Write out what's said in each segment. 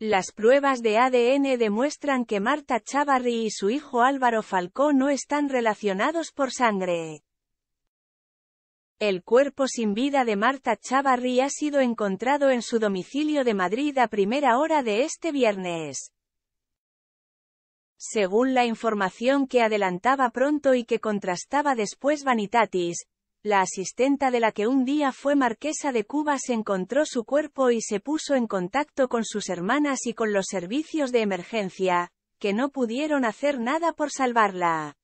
Las pruebas de ADN demuestran que Marta Chavarri y su hijo Álvaro Falcó no están relacionados por sangre. El cuerpo sin vida de Marta Chavarri ha sido encontrado en su domicilio de Madrid a primera hora de este viernes. Según la información que adelantaba pronto y que contrastaba después Vanitatis, la asistenta de la que un día fue marquesa de Cuba se encontró su cuerpo y se puso en contacto con sus hermanas y con los servicios de emergencia, que no pudieron hacer nada por salvarla.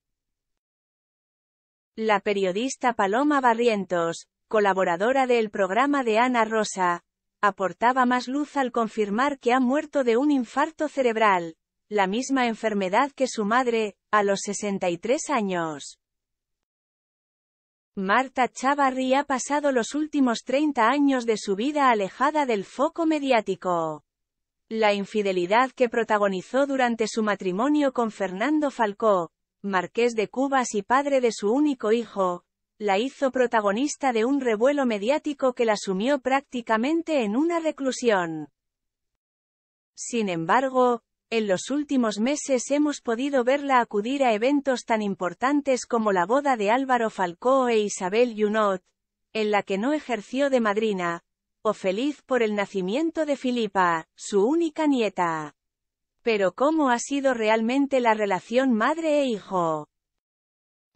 La periodista Paloma Barrientos, colaboradora del programa de Ana Rosa, aportaba más luz al confirmar que ha muerto de un infarto cerebral, la misma enfermedad que su madre, a los 63 años. Marta Chavarri ha pasado los últimos 30 años de su vida alejada del foco mediático. La infidelidad que protagonizó durante su matrimonio con Fernando Falcó, marqués de Cubas y padre de su único hijo, la hizo protagonista de un revuelo mediático que la sumió prácticamente en una reclusión. Sin embargo, en los últimos meses hemos podido verla acudir a eventos tan importantes como la boda de Álvaro Falcó e Isabel Junot, en la que no ejerció de madrina, o feliz por el nacimiento de Filipa, su única nieta. Pero ¿cómo ha sido realmente la relación madre e hijo?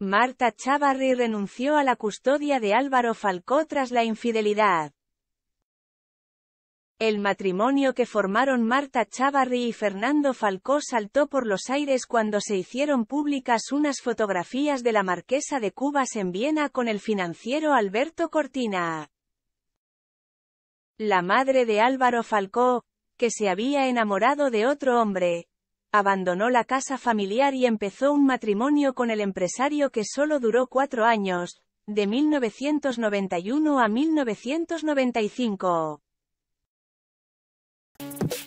Marta Chavarri renunció a la custodia de Álvaro Falcó tras la infidelidad. El matrimonio que formaron Marta Chavarri y Fernando Falcó saltó por los aires cuando se hicieron públicas unas fotografías de la marquesa de Cubas en Viena con el financiero Alberto Cortina. La madre de Álvaro Falcó, que se había enamorado de otro hombre, abandonó la casa familiar y empezó un matrimonio con el empresario que solo duró cuatro años, de 1991 a 1995. you.